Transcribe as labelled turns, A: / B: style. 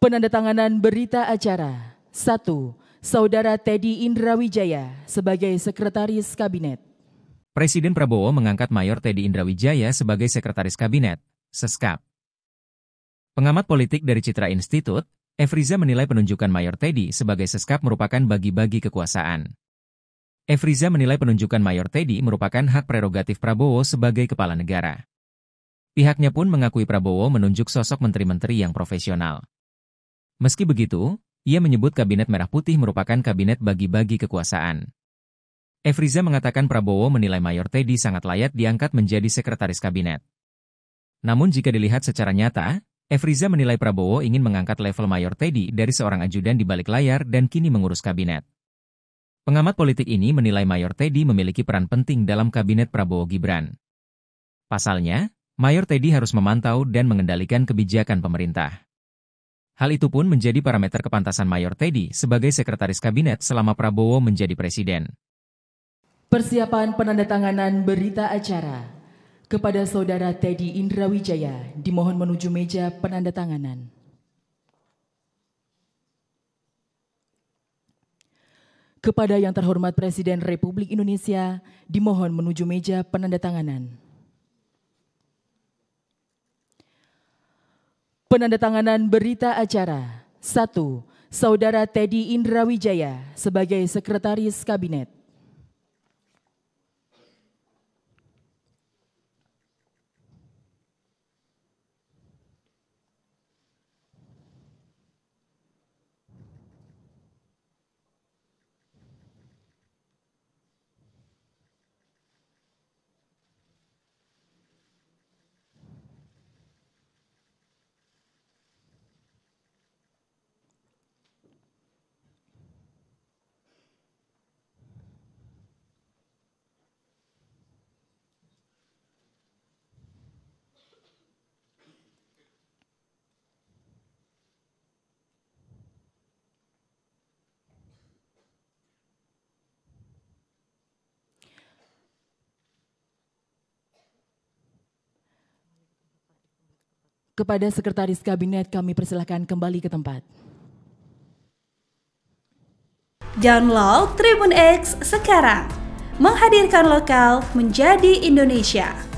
A: Penandatanganan berita acara. 1. Saudara Teddy Indrawijaya sebagai Sekretaris Kabinet.
B: Presiden Prabowo mengangkat Mayor Teddy Indrawijaya sebagai Sekretaris Kabinet, Seskap. Pengamat politik dari Citra Institute, Efriza menilai penunjukan Mayor Teddy sebagai Seskap merupakan bagi-bagi kekuasaan. Efriza menilai penunjukan Mayor Teddy merupakan hak prerogatif Prabowo sebagai kepala negara. Pihaknya pun mengakui Prabowo menunjuk sosok menteri-menteri yang profesional. Meski begitu, ia menyebut Kabinet Merah Putih merupakan kabinet bagi-bagi kekuasaan. Efriza mengatakan Prabowo menilai Mayor Teddy sangat layak diangkat menjadi sekretaris kabinet. Namun jika dilihat secara nyata, Efriza menilai Prabowo ingin mengangkat level Mayor Teddy dari seorang ajudan di balik layar dan kini mengurus kabinet. Pengamat politik ini menilai Mayor Teddy memiliki peran penting dalam kabinet Prabowo Gibran. Pasalnya, Mayor Teddy harus memantau dan mengendalikan kebijakan pemerintah. Hal itu pun menjadi parameter kepantasan Mayor Teddy sebagai sekretaris kabinet selama Prabowo menjadi presiden.
A: Persiapan penandatanganan berita acara kepada Saudara Teddy Indrawijaya dimohon menuju meja penandatanganan. Kepada Yang Terhormat Presiden Republik Indonesia dimohon menuju meja penandatanganan. Penandatanganan berita acara. 1. Saudara Teddy Indrawijaya sebagai Sekretaris Kabinet. Kepada Sekretaris Kabinet kami persilahkan kembali ke tempat. Download Tribun X sekarang. Menghadirkan lokal menjadi Indonesia.